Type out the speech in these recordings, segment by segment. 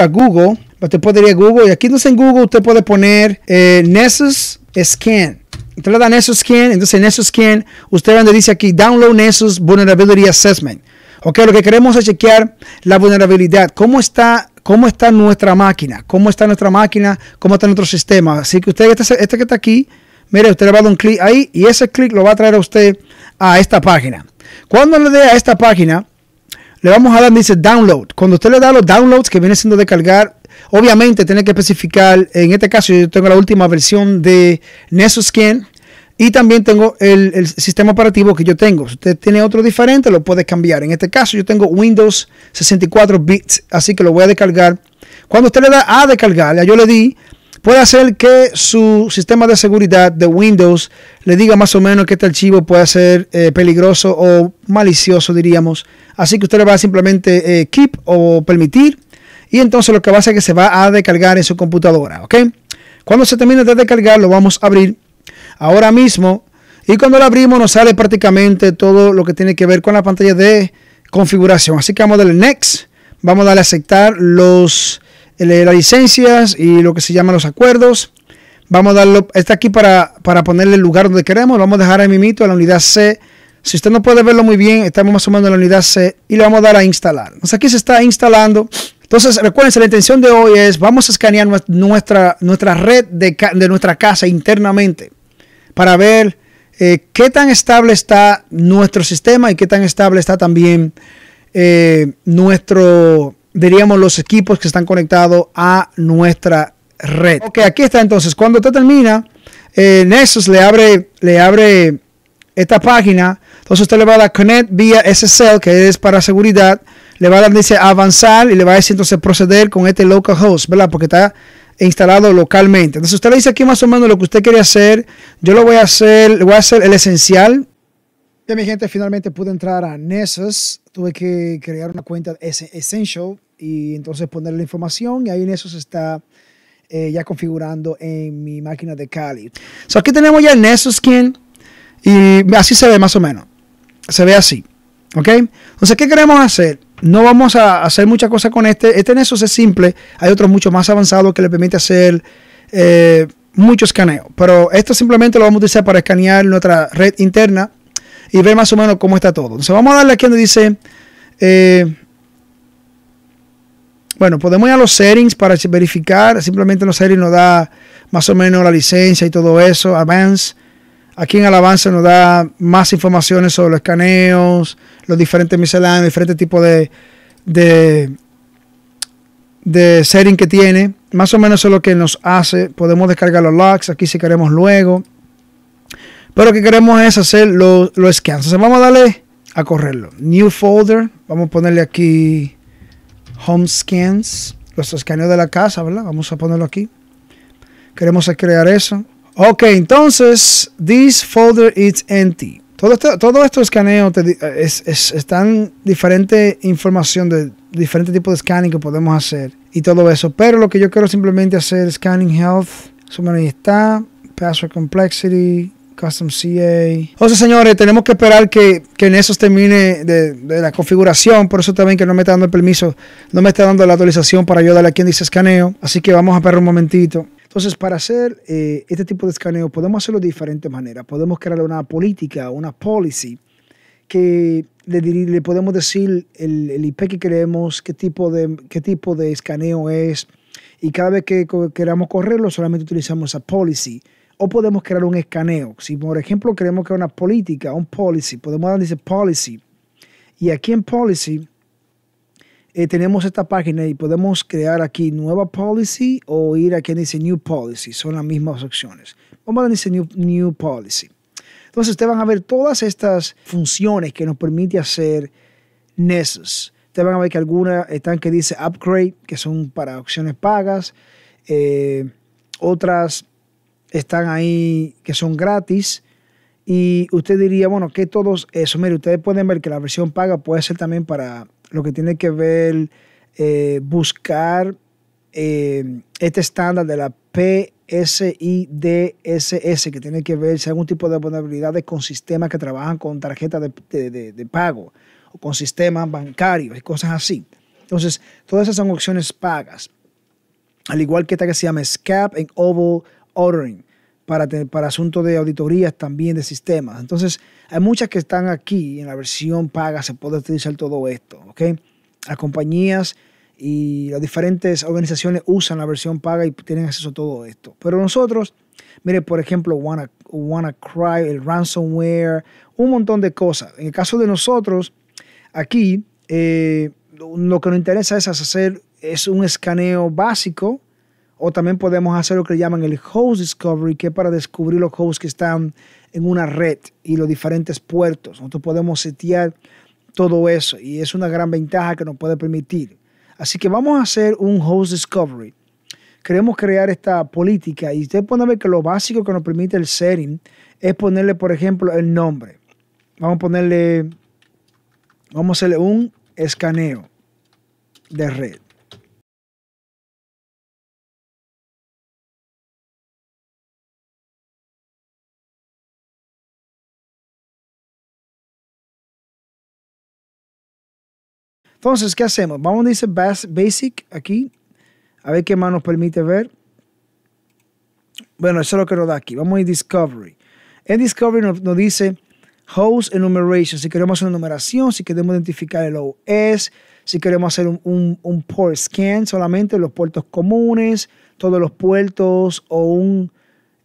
a Google, usted puede ir a Google y aquí entonces en Google usted puede poner eh, Nessus Scan. entonces le da Nessus Scan, entonces en Nessus Scan usted donde dice aquí Download Nessus Vulnerability Assessment. Ok, lo que queremos es chequear la vulnerabilidad. ¿Cómo está cómo está nuestra máquina, cómo está nuestra máquina, cómo está nuestro sistema. Así que usted, este, este que está aquí, mire, usted le va a dar un clic ahí y ese clic lo va a traer a usted a esta página. Cuando le dé a esta página, le vamos a dar, dice download. Cuando usted le da los downloads que viene siendo descargar, obviamente tiene que especificar, en este caso yo tengo la última versión de Nessus Skin y también tengo el, el sistema operativo que yo tengo. Si usted tiene otro diferente, lo puede cambiar. En este caso yo tengo Windows 64 bits, así que lo voy a descargar. Cuando usted le da a descargar, yo le di puede hacer que su sistema de seguridad de Windows le diga más o menos que este archivo puede ser eh, peligroso o malicioso, diríamos. Así que usted le va a simplemente eh, keep o permitir. Y entonces lo que va a hacer es que se va a descargar en su computadora. ¿Ok? Cuando se termine de descargar, lo vamos a abrir ahora mismo. Y cuando lo abrimos, nos sale prácticamente todo lo que tiene que ver con la pantalla de configuración. Así que vamos a darle next. Vamos a darle a aceptar los eh, las licencias y lo que se llama los acuerdos. Vamos a darlo, está aquí para, ponerle el lugar donde queremos, vamos a dejar a mimito a la unidad C. Si usted no puede verlo muy bien, estamos más o menos en la unidad C y le vamos a dar a instalar. aquí se está instalando. Entonces recuerden, la intención de hoy es vamos a escanear nuestra, nuestra red de, nuestra casa internamente para ver eh, qué tan estable está nuestro sistema y qué tan estable está también eh, nuestro, diríamos, los equipos que están conectados a nuestra red. Ok, aquí está entonces. Cuando usted termina, eh, Nexus le abre, le abre esta página. Entonces usted le va a dar Connect vía SSL, que es para seguridad. Le va a dar, dice, avanzar y le va a decir entonces proceder con este localhost, ¿verdad? Porque está instalado localmente. Entonces usted le dice aquí más o menos lo que usted quiere hacer. Yo lo voy a hacer, le voy a hacer el esencial ya mi gente, finalmente pude entrar a Nessus. Tuve que crear una cuenta Essential y entonces poner la información y ahí Nessus está eh, ya configurando en mi máquina de Cali. So aquí tenemos ya el Nessus Skin y así se ve más o menos. Se ve así. ¿Ok? Entonces, ¿qué queremos hacer? No vamos a hacer muchas cosas con este. Este Nessus es simple. Hay otro mucho más avanzado que le permite hacer... Eh, mucho escaneo, pero esto simplemente lo vamos a utilizar para escanear nuestra red interna y ve más o menos cómo está todo. Entonces vamos a darle aquí donde dice, eh, bueno, podemos ir a los settings para verificar, simplemente los settings nos da más o menos la licencia y todo eso, advance. Aquí en el avance nos da más informaciones sobre los escaneos, los diferentes misceláneos, diferentes tipos de, de, de setting que tiene. Más o menos eso es lo que nos hace. Podemos descargar los logs aquí si queremos luego. Pero lo que queremos es hacer los, los scans. Entonces vamos a darle a correrlo. New folder. Vamos a ponerle aquí home scans. Los escaneos de la casa, ¿verdad? Vamos a ponerlo aquí. Queremos crear eso. Ok, entonces, this folder is empty. Todo, esto, todo estos escaneos eh, es, es, están diferente información de diferentes tipos de scanning que podemos hacer y todo eso. Pero lo que yo quiero simplemente hacer scanning health. Eso ahí está. Password complexity. Custom CA. O sea, señores, tenemos que esperar que, que en eso termine de, de, la configuración. Por eso también que no me está dando el permiso, no me está dando la actualización para yo darle aquí en dice escaneo. Así que vamos a esperar un momentito. Entonces, para hacer eh, este tipo de escaneo, podemos hacerlo de diferentes maneras. Podemos crear una política, una policy, que le, podemos decir el, el, IP que queremos, qué tipo, de, qué tipo de escaneo es. Y cada vez que queramos correrlo, solamente utilizamos esa policy o podemos crear un escaneo. Si por ejemplo queremos crear una política, un policy, podemos dar, dice policy. Y aquí en policy eh, tenemos esta página y podemos crear aquí nueva policy o ir aquí en dice new policy. Son las mismas opciones. Vamos a dar dice new, policy. Entonces ustedes van a ver todas estas funciones que nos permite hacer Nessus. Ustedes van a ver que algunas están que dice upgrade, que son para opciones pagas. Eh, otras están ahí que son gratis. Y usted diría, bueno, que todos eso? Mire, ustedes pueden ver que la versión paga puede ser también para lo que tiene que ver eh, buscar eh, este estándar de la PSIDSS, que tiene que ver si algún tipo de vulnerabilidades con sistemas que trabajan con tarjetas de, pago o con sistemas bancarios y cosas así. Entonces, todas esas son opciones pagas. Al igual que esta que se llama SCAP en Ovo ordering, para, para asuntos de auditorías también de sistemas. Entonces, hay muchas que están aquí en la versión paga, se puede utilizar todo esto, ¿ok? Las compañías y las diferentes organizaciones usan la versión paga y tienen acceso a todo esto. Pero nosotros, mire, por ejemplo, WannaCry, el ransomware, un montón de cosas. En el caso de nosotros, aquí, eh, lo que nos interesa es hacer es un escaneo básico o también podemos hacer lo que llaman el host discovery, que es para descubrir los hosts que están en una red y los diferentes puertos. Nosotros podemos setear todo eso y es una gran ventaja que nos puede permitir. Así que vamos a hacer un host discovery. Queremos crear esta política y ustedes pueden ver que lo básico que nos permite el setting es ponerle, por ejemplo, el nombre. Vamos a ponerle, vamos a hacerle un escaneo de red. Entonces, ¿qué hacemos? Vamos a decir basic aquí. A ver qué más nos permite ver. Bueno, eso es lo que nos da aquí. Vamos a ir Discovery. En Discovery nos, dice host enumeration. Si queremos hacer una numeración, si queremos identificar el OS, si queremos hacer un, port scan solamente, los puertos comunes, todos los puertos o un...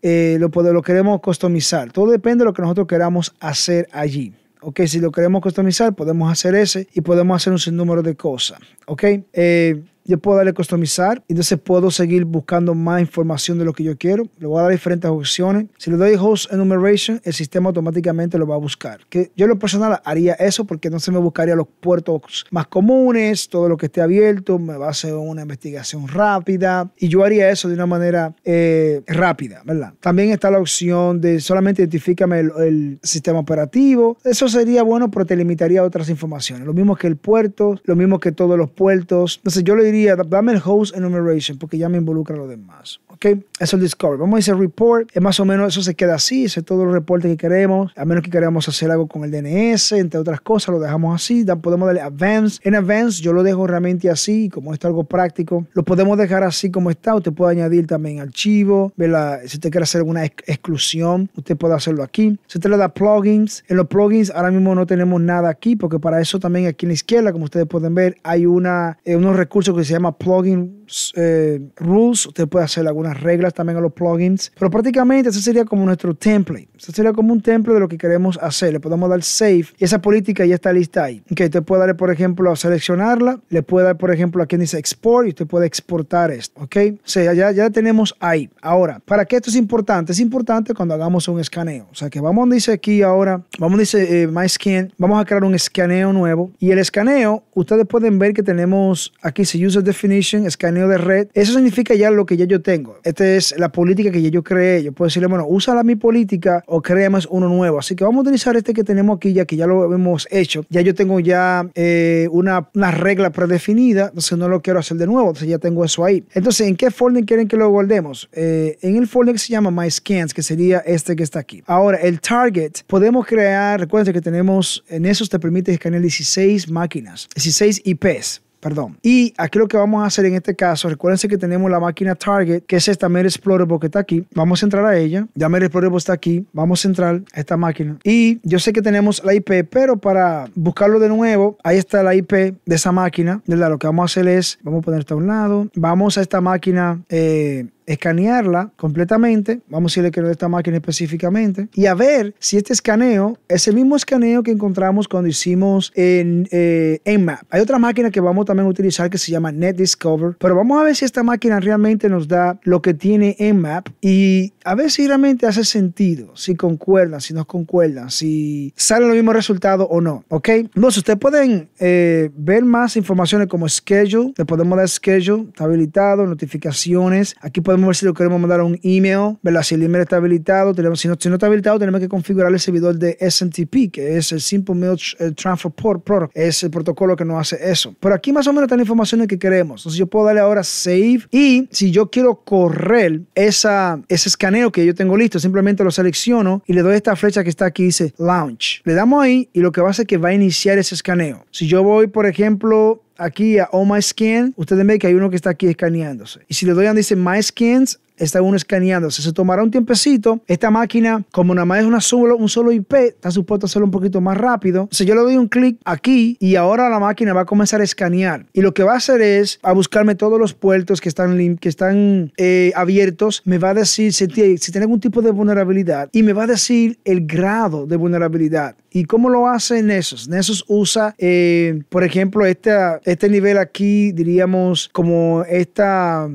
Eh, lo, lo queremos customizar. Todo depende de lo que nosotros queramos hacer allí. Ok, si lo queremos customizar, podemos hacer ese y podemos hacer un sinnúmero de cosas. Ok, eh, yo puedo darle customizar y entonces puedo seguir buscando más información de lo que yo quiero. Le voy a dar diferentes opciones. Si le doy host enumeration, el sistema automáticamente lo va a buscar. Que yo lo personal haría eso porque no se me buscaría los puertos más comunes, todo lo que esté abierto, me va a hacer una investigación rápida y yo haría eso de una manera eh, rápida, ¿verdad? También está la opción de solamente identifícame el, sistema operativo. Eso sería bueno, pero te limitaría a otras informaciones. Lo mismo que el puerto, lo mismo que todos los puertos. Entonces yo le dame el host enumeration porque ya me involucra lo demás. ¿Ok? Eso es el discovery. Vamos a decir report. Es más o menos eso se queda así. Ese es todo el reporte que queremos. A menos que queramos hacer algo con el DNS, entre otras cosas, lo dejamos así. Podemos darle advance. En advance yo lo dejo realmente así, como esto es algo práctico. Lo podemos dejar así como está. Usted puede añadir también archivo. ¿verla? Si usted quiere hacer alguna exclusión, usted puede hacerlo aquí. Si usted le da plugins, en los plugins ahora mismo no tenemos nada aquí porque para eso también aquí en la izquierda, como ustedes pueden ver, hay una, eh, unos recursos que se llama Plugin eh, Rules. Usted puede hacer algunas reglas también a los plugins. Pero prácticamente eso sería como nuestro template. Ese sería como un template de lo que queremos hacer. Le podemos dar save y esa política ya está lista ahí. Que usted puede darle, por ejemplo, a seleccionarla. Le puede dar, por ejemplo, aquí quien dice export y usted puede exportar esto. ¿Ok? O sea, ya, ya tenemos ahí. Ahora, ¿para qué esto es importante? Es importante cuando hagamos un escaneo. O sea, que vamos donde dice aquí ahora, vamos donde dice eh, My Skin, vamos a crear un escaneo nuevo. Y el escaneo, ustedes pueden ver que tenemos aquí, se yo User Definition, escaneo de red. Eso significa ya lo que ya yo tengo. Esta es la política que ya yo creé. Yo puedo decirle, bueno, usa la mi política o más uno nuevo. Así que vamos a utilizar este que tenemos aquí, ya que ya lo hemos hecho. Ya yo tengo ya eh, una, regla predefinida, entonces no lo quiero hacer de nuevo. Entonces ya tengo eso ahí. Entonces, ¿en qué folder quieren que lo guardemos? Eh, en el folder que se llama My Scans, que sería este que está aquí. Ahora, el target, podemos crear, recuerden que tenemos, en esos te permite escanear 16 máquinas, 16 IPs perdón. Y aquí lo que vamos a hacer en este caso, recuérdense que tenemos la máquina Target, que es esta Mere Explorable que está aquí. Vamos a entrar a ella. Ya Mere Explorable está aquí. Vamos a entrar a esta máquina. Y yo sé que tenemos la IP, pero para buscarlo de nuevo, ahí está la IP de esa máquina. ¿verdad? Lo que vamos a hacer es, vamos a poner esto a un lado. Vamos a esta máquina. Eh, escanearla completamente, vamos a decirle que no esta máquina específicamente, y a ver si este escaneo es el mismo escaneo que encontramos cuando hicimos en eh, en map Hay otra máquina que vamos también a utilizar que se llama NetDiscover, pero vamos a ver si esta máquina realmente nos da lo que tiene en map y a ver si realmente hace sentido, si concuerdan, si nos concuerdan, si sale el mismo resultado o no, ¿ok? Entonces, ustedes pueden eh, ver más informaciones como Schedule, le podemos dar Schedule, está habilitado, notificaciones, aquí podemos ver si lo queremos mandar a un email, ¿verdad? Si el email está habilitado, tenemos, si, no, si no está habilitado, tenemos que configurar el servidor de SMTP, que es el Simple Mail eh, Transfer Protocol, es el protocolo que nos hace eso. Pero aquí más o menos está la información que queremos. Entonces yo puedo darle ahora Save y si yo quiero correr esa, ese escaneo que yo tengo listo, simplemente lo selecciono y le doy esta flecha que está aquí, dice Launch. Le damos ahí y lo que va a hacer es que va a iniciar ese escaneo. Si yo voy, por ejemplo, aquí a All My Skin, ustedes ven que hay uno que está aquí escaneándose. Y si le doy donde dice My Skins, está uno escaneando. Si se tomará un tiempecito, esta máquina, como nada más es una solo, un solo IP, está supuesto a hacerlo un poquito más rápido. Si yo le doy un clic aquí y ahora la máquina va a comenzar a escanear. Y lo que va a hacer es a buscarme todos los puertos que están, que están eh, abiertos. Me va a decir si, tiene algún tipo de vulnerabilidad y me va a decir el grado de vulnerabilidad. ¿Y cómo lo hace Nessus? Nessus usa, eh, por ejemplo, este nivel aquí, diríamos, como esta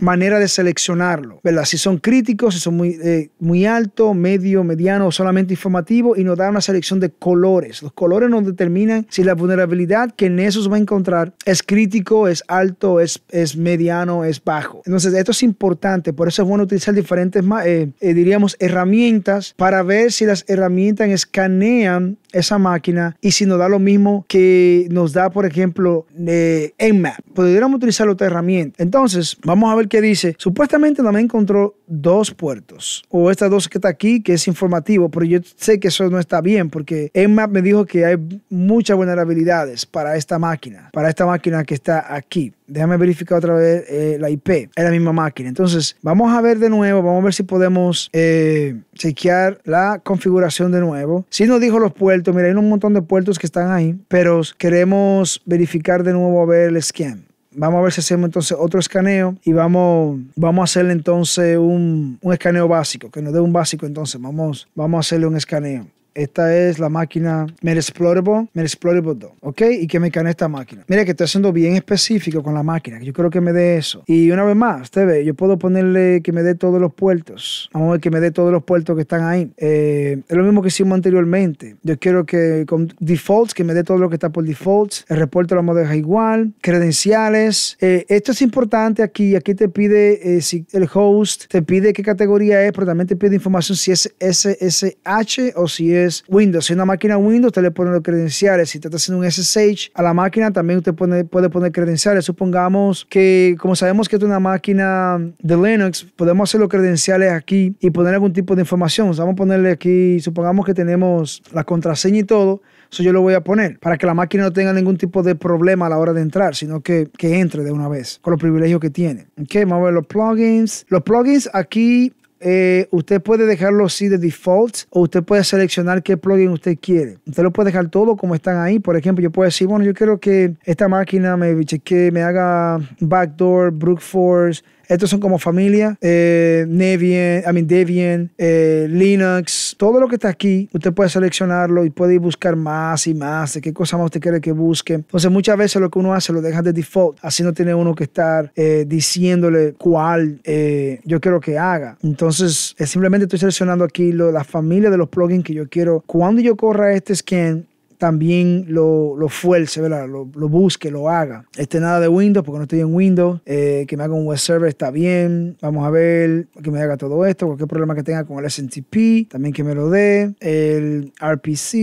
manera de seleccionarlo, ¿verdad? Si son críticos, si son muy, eh, muy alto, medio, mediano o solamente informativo y nos da una selección de colores. Los colores nos determinan si la vulnerabilidad que en esos va a encontrar es crítico, es alto, es, es mediano, es bajo. Entonces, esto es importante, por eso es bueno utilizar diferentes, eh, eh, diríamos, herramientas para ver si las herramientas escanean esa máquina y si nos da lo mismo que nos da, por ejemplo, en map podríamos utilizar otra herramienta. Entonces, vamos a ver qué dice. Supuestamente me encontró dos puertos. O estas dos que está aquí, que es informativo, pero yo sé que eso no está bien porque map me dijo que hay muchas vulnerabilidades para esta máquina, para esta máquina que está aquí. Déjame verificar otra vez eh, la IP. Es la misma máquina. Entonces, vamos a ver de nuevo, vamos a ver si podemos eh, chequear la configuración de nuevo. Si nos dijo los puertos, mira, hay un montón de puertos que están ahí, pero queremos verificar de nuevo a ver el scan. Vamos a ver si hacemos entonces otro escaneo y vamos, vamos a hacerle entonces un, un escaneo básico, que nos dé un básico entonces. Vamos, vamos a hacerle un escaneo esta es la máquina Merexplorable, Explorable 2, ¿ok? Y que me en esta máquina. Mira que estoy haciendo bien específico con la máquina, yo creo que me dé eso. Y una vez más, usted ve, yo puedo ponerle que me dé todos los puertos. Vamos a ver que me dé todos los puertos que están ahí. Eh, es lo mismo que hicimos anteriormente. Yo quiero que con defaults, que me dé todo lo que está por defaults. El reporte lo vamos a dejar igual. Credenciales. Eh, esto es importante aquí. Aquí te pide eh, si el host, te pide qué categoría es, pero también te pide información si es SSH o si es Windows. Si una máquina Windows, usted le pone los credenciales. Si está haciendo un SSH a la máquina, también usted puede poner credenciales. Supongamos que, como sabemos que es una máquina de Linux, podemos hacer los credenciales aquí y poner algún tipo de información. Vamos a ponerle aquí, supongamos que tenemos la contraseña y todo. Eso yo lo voy a poner para que la máquina no tenga ningún tipo de problema a la hora de entrar, sino que, que entre de una vez con los privilegios que tiene. Ok, vamos a ver los plugins. Los plugins aquí eh, usted puede dejarlo así de default o usted puede seleccionar qué plugin usted quiere. Usted lo puede dejar todo como están ahí. Por ejemplo, yo puedo decir, bueno, yo quiero que esta máquina me cheque, me haga backdoor, brute force. Estos son como familia, eh, I Debian, eh, Linux, todo lo que está aquí, usted puede seleccionarlo y puede ir buscar más y más de qué cosa más usted quiere que busque. Entonces, muchas veces lo que uno hace lo deja de default. Así no tiene uno que estar eh, diciéndole cuál eh, yo quiero que haga. Entonces, simplemente estoy seleccionando aquí la familia de los plugins que yo quiero. Cuando yo corra este scan, también lo, lo fuerce, ¿verdad? Lo, lo, busque, lo haga. Este nada de Windows, porque no estoy en Windows, eh, que me haga un web server está bien, vamos a ver que me haga todo esto, cualquier problema que tenga con el SNTP, también que me lo dé, el RPC,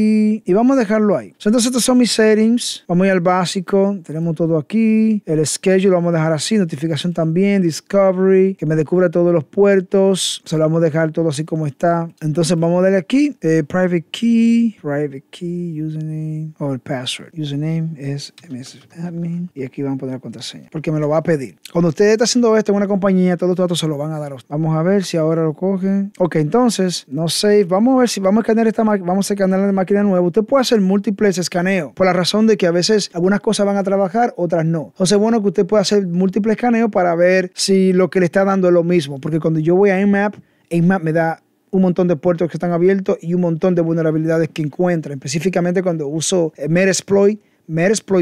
y vamos a dejarlo ahí. Entonces estos son mis settings, vamos al básico, tenemos todo aquí, el schedule lo vamos a dejar así, notificación también, discovery, que me descubra todos los puertos, se lo vamos a dejar todo así como está. Entonces vamos a darle aquí, eh, private key, private key, using username o el password. Username es msadmin y aquí van a poner la contraseña porque me lo va a pedir. Cuando usted está haciendo esto en una compañía, todos estos datos se lo van a dar Vamos a ver si ahora lo cogen. Ok, entonces, no sé, vamos a ver si vamos a escanear esta máquina. vamos a escanear la máquina nueva. Usted puede hacer múltiples escaneos por la razón de que a veces algunas cosas van a trabajar, otras no. Entonces, bueno que usted pueda hacer múltiples escaneos para ver si lo que le está dando es lo mismo, porque cuando yo voy a InMap, InMap me da un montón de puertos que están abiertos y un montón de vulnerabilidades que encuentra. Específicamente cuando uso eh, mer Exploit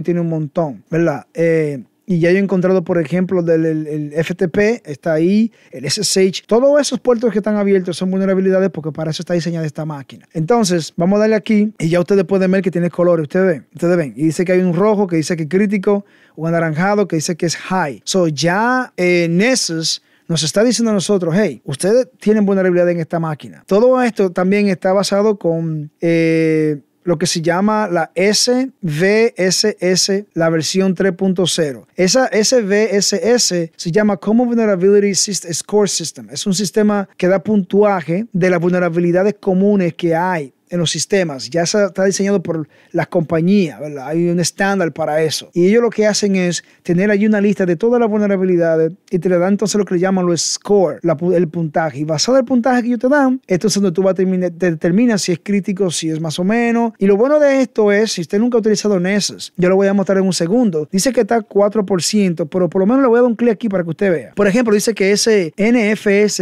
tiene un montón, ¿verdad? Eh, y ya he encontrado, por ejemplo, del, el, FTP, está ahí, el SSH, todos esos puertos que están abiertos son vulnerabilidades porque para eso está diseñada esta máquina. Entonces, vamos a darle aquí y ya ustedes pueden ver que tiene colores, ustedes ven, ustedes ven, y dice que hay un rojo que dice que es crítico, un anaranjado que dice que es high. So ya en eh, Nessus nos está diciendo a nosotros, hey, ustedes tienen vulnerabilidad en esta máquina. Todo esto también está basado con... Eh, lo que se llama la SVSS, la versión 3.0. Esa SVSS se llama Common Vulnerability Score System. Es un sistema que da puntuaje de las vulnerabilidades comunes que hay los sistemas. Ya está diseñado por las compañías, ¿verdad? Hay un estándar para eso. Y ellos lo que hacen es tener allí una lista de todas las vulnerabilidades y te le dan entonces lo que le llaman los score, el puntaje. Y basado en el puntaje que ellos te dan, es donde tú vas a determinas si es crítico, si es más o menos. Y lo bueno de esto es, si usted nunca ha utilizado Nessus, yo lo voy a mostrar en un segundo. Dice que está 4%, pero por lo menos le voy a dar un clic aquí para que usted vea. Por ejemplo, dice que ese NFS,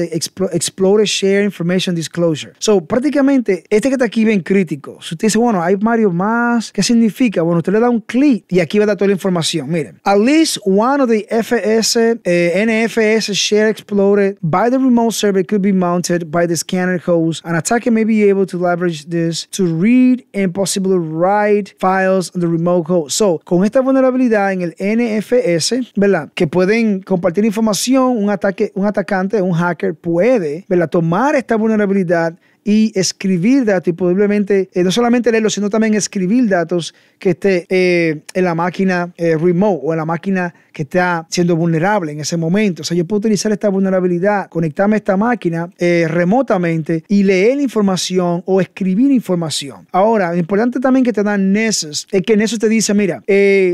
Explorer Share Information Disclosure. So, prácticamente, este que está aquí bien crítico. Si usted dice, bueno, hay varios más, ¿qué significa? Bueno, usted le da un clic y aquí va a dar toda la información. Miren, at least one of the FS, eh, NFS share exploded by the remote server could be mounted by the scanner host. An attacker may be able to leverage this to read and possibly write files on the remote host. So, con esta vulnerabilidad en el NFS, ¿verdad? Que pueden compartir información, un ataque, un atacante, un hacker puede, ¿verdad? Tomar esta vulnerabilidad y escribir datos y posiblemente eh, no solamente leerlos, sino también escribir datos que esté eh, en la máquina eh, remote o en la máquina que está siendo vulnerable en ese momento. O sea, yo puedo utilizar esta vulnerabilidad, conectarme a esta máquina remotamente y leer información o escribir información. Ahora, lo importante también que te dan Nessus es que Nessus te dice, mira,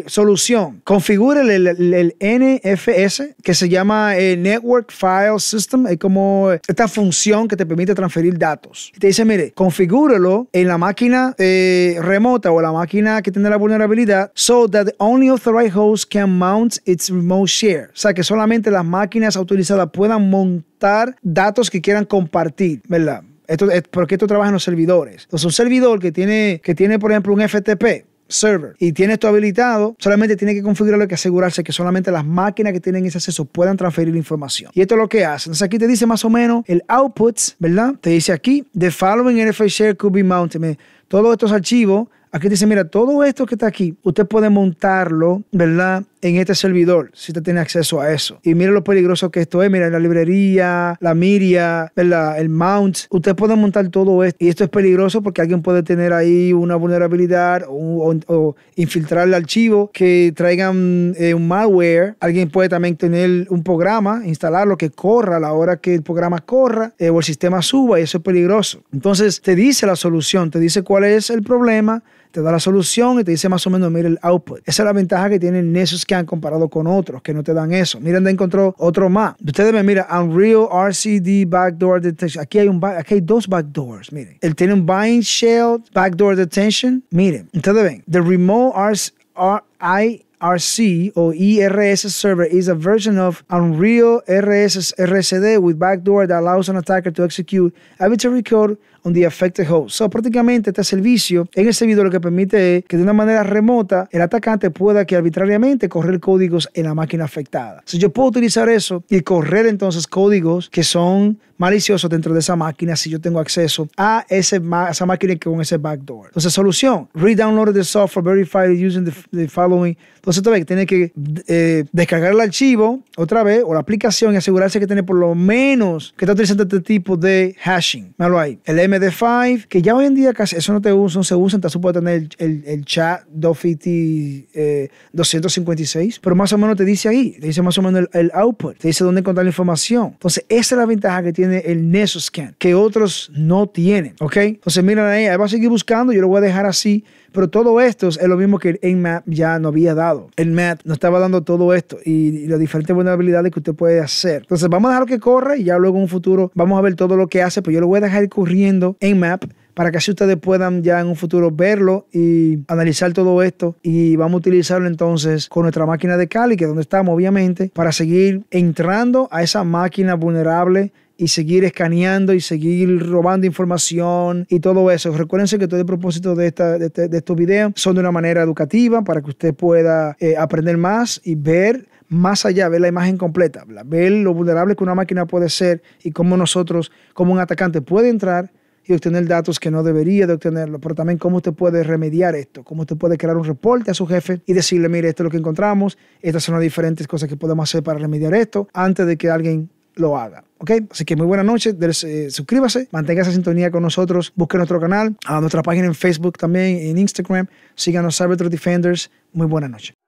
solución, configure el, NFS que se llama Network File System, es como esta función que te permite transferir datos. Y te dice, mire, configúrelo en la máquina eh, remota o la máquina que tiene la vulnerabilidad so that only authorized host can mount its remote share. O sea, que solamente las máquinas autorizadas puedan montar datos que quieran compartir, ¿verdad? Esto, porque esto trabaja en los servidores. Entonces, un servidor que tiene, que tiene, por ejemplo, un FTP, Server y tiene esto habilitado, solamente tiene que configurarlo y que asegurarse que solamente las máquinas que tienen ese acceso puedan transferir la información. Y esto es lo que hace. Entonces aquí te dice más o menos el output, ¿verdad? Te dice aquí, the following NFS share could be mounted. Todos estos archivos Aquí dice, mira, todo esto que está aquí, usted puede montarlo, ¿verdad? En este servidor, si usted tiene acceso a eso. Y mira lo peligroso que esto es. Mira, la librería, la miria, El mount. Usted puede montar todo esto. Y esto es peligroso porque alguien puede tener ahí una vulnerabilidad o, infiltrar el archivo que traigan eh, un malware. Alguien puede también tener un programa, instalarlo que corra a la hora que el programa corra eh, o el sistema suba. Y eso es peligroso. Entonces, te dice la solución, te dice cuál es el problema te da la solución y te dice más o menos, mira el output. Esa es la ventaja que tienen esos que han comparado con otros, que no te dan eso. Miren, encontró otro más. Ustedes ven, mira, Unreal RCD Backdoor Detection. Aquí hay, un, aquí hay dos backdoors, miren. Él tiene un Bind Shell Backdoor Detention. Miren, ustedes ven, The Remote IRC RC or e ERS server is a version of Unreal RS RCD with backdoor that allows an attacker to execute arbitrary code on the affected host. So, prácticamente este servicio en este servidor lo que permite es que de una manera remota el atacante pueda que arbitrariamente correr códigos en la máquina afectada. si yo puedo utilizar eso y correr entonces códigos que son maliciosos dentro de esa máquina si yo tengo acceso a, ese, esa máquina con ese backdoor. Entonces, solución, re-download the software, verify using the, following. Entonces, todavía que tiene que eh, descargar el archivo otra vez o la aplicación y asegurarse que tiene por lo menos que está utilizando este tipo de hashing. Malo ahí. El MD5, que ya hoy en día casi eso no, te se usa, entonces puede tener el, el, chat 250, 256, eh, pero más o menos te dice ahí, te dice más o menos el, el, output, te dice dónde encontrar la información. Entonces, esa es la ventaja que tiene el Scan que otros no tienen, ¿ok? Entonces, miren ahí, ahí va a seguir buscando, yo lo voy a dejar así pero todo esto es lo mismo que el Map ya no había dado. El Map nos estaba dando todo esto y, las diferentes vulnerabilidades que usted puede hacer. Entonces vamos a dejar que corre y ya luego en un futuro vamos a ver todo lo que hace, pero yo lo voy a dejar corriendo en Map para que así ustedes puedan ya en un futuro verlo y analizar todo esto y vamos a utilizarlo entonces con nuestra máquina de Cali, que es donde estamos obviamente, para seguir entrando a esa máquina vulnerable y seguir escaneando y seguir robando información y todo eso. Recuérdense que todo el propósito de, esta, este, de, estos videos son de una manera educativa para que usted pueda eh, aprender más y ver más allá, ver la imagen completa, ver lo vulnerable que una máquina puede ser y cómo nosotros, como un atacante, puede entrar y obtener datos que no debería de obtenerlo, pero también cómo usted puede remediar esto, cómo usted puede crear un reporte a su jefe y decirle, mire, esto es lo que encontramos, estas son las diferentes cosas que podemos hacer para remediar esto antes de que alguien lo haga. ¿ok? Así que muy buenas noche, eh, suscríbase, mantenga esa sintonía con nosotros, busque nuestro canal, a nuestra página en Facebook también, en Instagram, síganos Cyber Defenders, muy buenas noches.